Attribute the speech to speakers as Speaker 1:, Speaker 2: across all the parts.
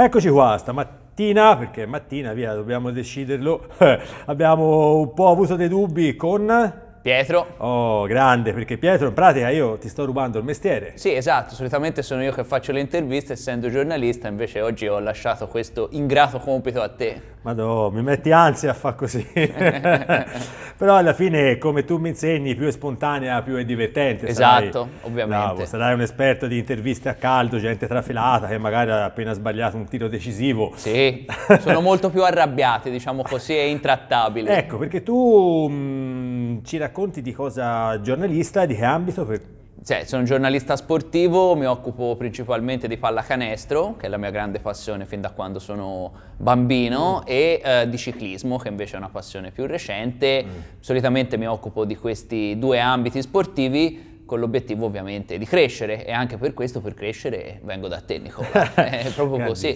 Speaker 1: Eccoci qua, stamattina, perché mattina, via, dobbiamo deciderlo, abbiamo un po' avuto dei dubbi con Pietro. Oh, grande, perché Pietro in pratica io ti sto rubando il mestiere. Sì, esatto, solitamente sono
Speaker 2: io che faccio le interviste essendo giornalista, invece oggi ho lasciato questo ingrato compito a te.
Speaker 1: Madò, mi metti ansia a far così. Però alla fine, come tu mi insegni, più è spontanea, più è divertente. Esatto, sarai, ovviamente. Bravo, sarai un esperto di interviste a caldo, gente trafilata che magari ha appena sbagliato un tiro decisivo. Sì, sono molto più arrabbiati, diciamo così, e intrattabili. Ecco, perché tu... Mh, mm, ci racconti di cosa giornalista, di che ambito? Per... Cioè, sono giornalista sportivo, mi occupo
Speaker 2: principalmente di pallacanestro, che è la mia grande passione fin da quando sono bambino, mm. e eh, di ciclismo, che invece è una passione più recente. Mm. Solitamente mi occupo di questi due ambiti sportivi, con l'obiettivo ovviamente di crescere e anche per questo per crescere vengo da te Nicola, è proprio così.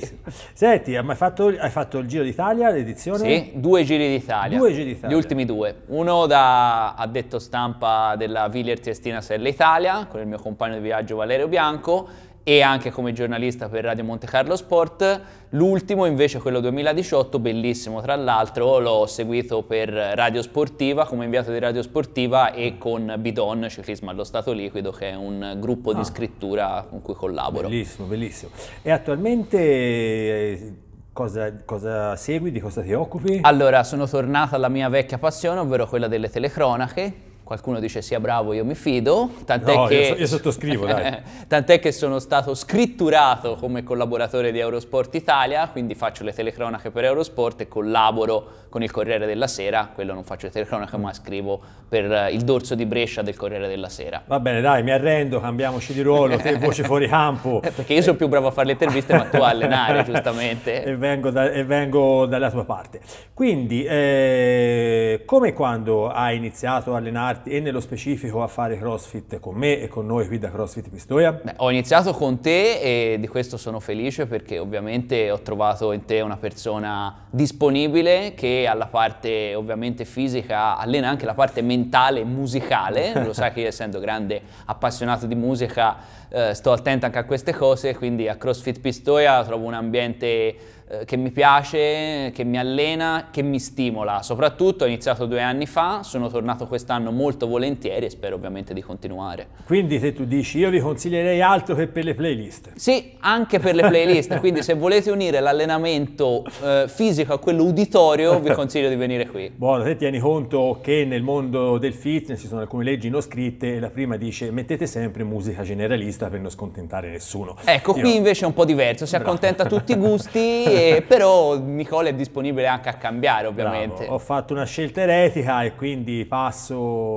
Speaker 1: Senti, hai fatto, hai fatto, il Giro d'Italia, l'edizione? Sì,
Speaker 2: due Giri d'Italia, due Giri d'Italia. gli ultimi due, uno da addetto stampa della Villiers Triestina Selle Italia con il mio compagno di viaggio Valerio Bianco e anche come giornalista per Radio Monte Carlo Sport. L'ultimo invece, quello 2018, bellissimo tra l'altro, l'ho seguito per Radio Sportiva come inviato di Radio Sportiva e con Bidon, Ciclismo allo Stato Liquido, che è un gruppo ah. di scrittura con cui collaboro. Bellissimo, bellissimo.
Speaker 1: E attualmente... Eh, cosa, cosa, segui, di cosa ti occupi?
Speaker 2: Allora, sono tornato alla mia vecchia passione, ovvero quella delle telecronache, qualcuno dice sia bravo, io mi fido, no, che, io sottoscrivo, io tant'è che sono stato scritturato come collaboratore di Eurosport Italia, quindi faccio le telecronache per Eurosport e collaboro con il Corriere della Sera, quello non faccio le telecronache ma scrivo per eh, il dorso di Brescia del Corriere della Sera.
Speaker 1: Va bene dai, mi arrendo, cambiamoci di ruolo, te voce fuori campo. Eh, perché io sono più bravo a fare le interviste ma tu a allenare giustamente. E vengo, da, e vengo dalla tua parte. Quindi, eh, come quando hai iniziato a allenare allenarti e nello specifico a fare CrossFit con me e con noi qui da CrossFit Pistoia? Beh, ho iniziato con
Speaker 2: te e di questo sono felice perché ovviamente ho trovato in te una persona disponibile che alla parte ovviamente fisica allena anche la parte mentale e musicale, lo sai che io essendo grande appassionato di musica eh, sto attento anche a queste cose, quindi a CrossFit Pistoia trovo un ambiente eh, che mi piace, che mi allena, che mi stimola. Soprattutto ho iniziato due anni fa, sono tornato quest'anno molto molto volentieri e spero ovviamente di continuare.
Speaker 1: Quindi se tu dici io vi consiglierei altro che per le playlist.
Speaker 2: Sì, anche per le playlist, quindi se volete unire l'allenamento eh, fisico a quello uditorio vi consiglio di venire qui.
Speaker 1: Buono, se tieni conto che nel mondo del fitness ci sono alcune leggi non scritte e la prima dice mettete sempre musica generalista per non scontentare nessuno. Ecco, io... qui invece è un po' diverso, si accontenta
Speaker 2: tutti i gusti, e,
Speaker 1: però Nicole è disponibile anche a cambiare ovviamente. Bravo. Ho fatto una scelta eretica e quindi passo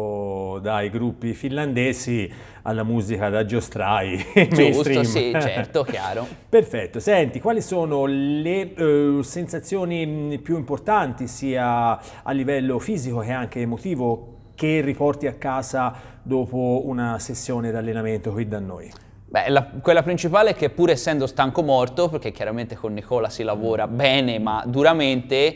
Speaker 1: dai gruppi finlandesi alla musica da giostrai Giusto, sì, certo, chiaro. Perfetto. Senti, quali sono le eh, sensazioni mm, più importanti sia a livello fisico che anche emotivo che riporti a casa dopo una sessione di allenamento qui da noi? Beh, la, quella principale
Speaker 2: è che pur essendo stanco morto, perché chiaramente con Nicola si lavora bene ma duramente,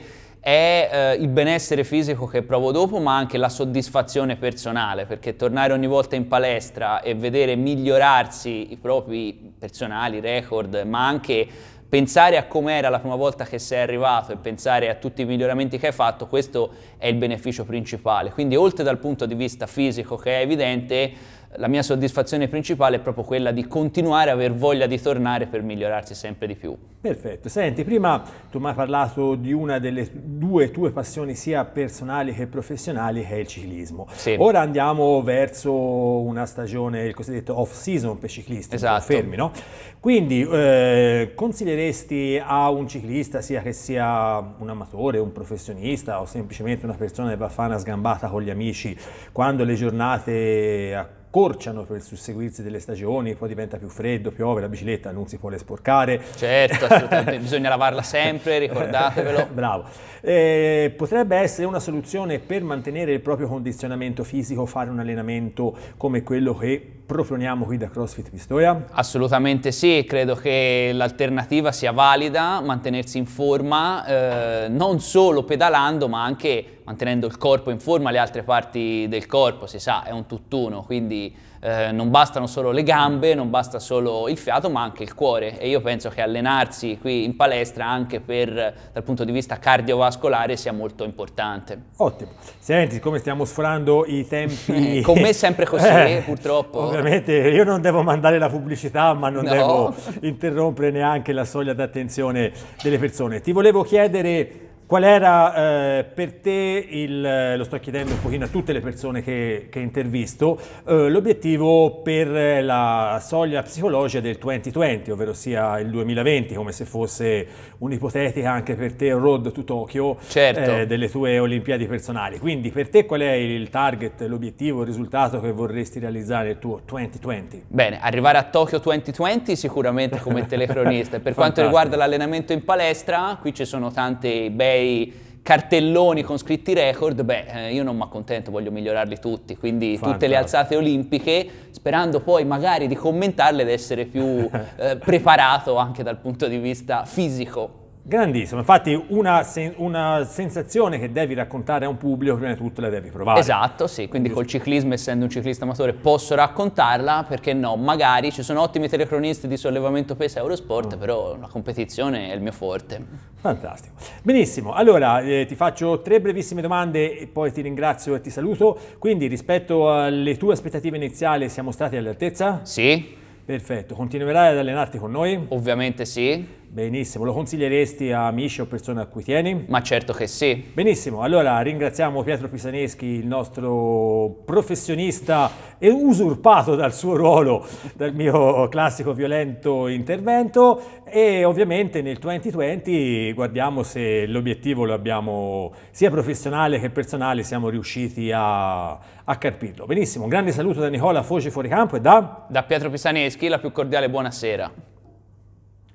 Speaker 2: è eh, il benessere fisico che provo dopo, ma anche la soddisfazione personale, perché tornare ogni volta in palestra e vedere migliorarsi i propri personali record, ma anche pensare a com'era la prima volta che sei arrivato e pensare a tutti i miglioramenti che hai fatto, questo è il beneficio principale. Quindi oltre dal punto di vista fisico che è evidente, la mia soddisfazione principale è proprio quella di continuare a aver voglia di tornare per migliorarsi sempre di più.
Speaker 1: Perfetto, senti, prima tu mi hai parlato di una delle due tue passioni sia personali che professionali che è il ciclismo. Sì. Ora andiamo verso una stagione, il cosiddetto off season per ciclisti, esatto. fermi, no? Quindi eh, consiglieresti a un ciclista, sia che sia un amatore, un professionista o semplicemente una persona che va a fare una sgambata con gli amici, quando le giornate a accorciano per il susseguirsi delle stagioni, poi diventa più freddo, piove, la bicicletta non si può le sporcare.
Speaker 2: Certo, assolutamente, bisogna lavarla sempre, ricordatevelo.
Speaker 1: Bravo. Eh, potrebbe essere una soluzione per mantenere il proprio condizionamento fisico, fare un allenamento come quello che proponiamo qui da CrossFit Pistoia?
Speaker 2: Assolutamente sì, credo che l'alternativa sia valida, mantenersi in forma, eh, non solo pedalando ma anche mantenendo il corpo in forma, le altre parti del corpo, si sa, è un tutt'uno, quindi eh, non bastano solo le gambe, non basta solo il fiato, ma anche il cuore e io penso che allenarsi qui in palestra anche per, dal punto di vista cardiovascolare sia molto importante.
Speaker 1: Ottimo. Senti, siccome stiamo sforando i tempi... Eh, con me è sempre così, eh, purtroppo. Ovviamente io non devo mandare la pubblicità, ma non no. devo interrompere neanche la soglia d'attenzione delle persone. Ti volevo chiedere Qual era eh, per te, il, eh, lo sto chiedendo un pochino a tutte le persone che, che intervisto, eh, l'obiettivo per la soglia psicologica del 2020, ovvero sia il 2020, come se fosse un'ipotetica anche per te road to Tokyo certo. eh, delle tue Olimpiadi personali. Quindi per te qual è il target, l'obiettivo, il risultato che vorresti realizzare nel tuo 2020? Bene,
Speaker 2: arrivare a Tokyo
Speaker 1: 2020
Speaker 2: sicuramente come telecronista. Per quanto riguarda
Speaker 1: l'allenamento in palestra, qui ci
Speaker 2: sono tanti bei miei cartelloni con scritti record, beh, eh, io non mi accontento, voglio migliorarli tutti, quindi Fantastico. tutte le alzate olimpiche, sperando poi magari di commentarle ed essere più
Speaker 1: eh, preparato anche dal punto di vista fisico. Grandissimo, infatti una, sen una, sensazione che devi raccontare a un pubblico prima di tutto la devi provare. Esatto, sì, quindi col ciclismo
Speaker 2: essendo un ciclista amatore posso raccontarla, perché no, magari ci sono ottimi telecronisti di
Speaker 1: sollevamento pesa Eurosport, mm. però la competizione è il mio forte. Fantastico. Benissimo, allora eh, ti faccio tre brevissime domande e poi ti ringrazio e ti saluto. Quindi rispetto alle tue aspettative iniziali siamo stati all'altezza? Sì. Perfetto, continuerai ad allenarti con noi? Ovviamente sì. Benissimo, lo consiglieresti a amici o persone a cui tieni? Ma certo che sì. Benissimo, allora ringraziamo Pietro Pisaneschi, il nostro professionista e usurpato dal suo ruolo, dal mio classico violento intervento e ovviamente nel 2020 guardiamo se l'obiettivo lo abbiamo sia professionale che personale, siamo riusciti a, a carpirlo. Benissimo, un grande saluto da Nicola Foce fuori campo e da... Da Pietro Pisaneschi, la più cordiale buonasera.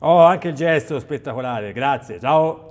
Speaker 1: Oh, anche il gesto spettacolare, grazie, ciao!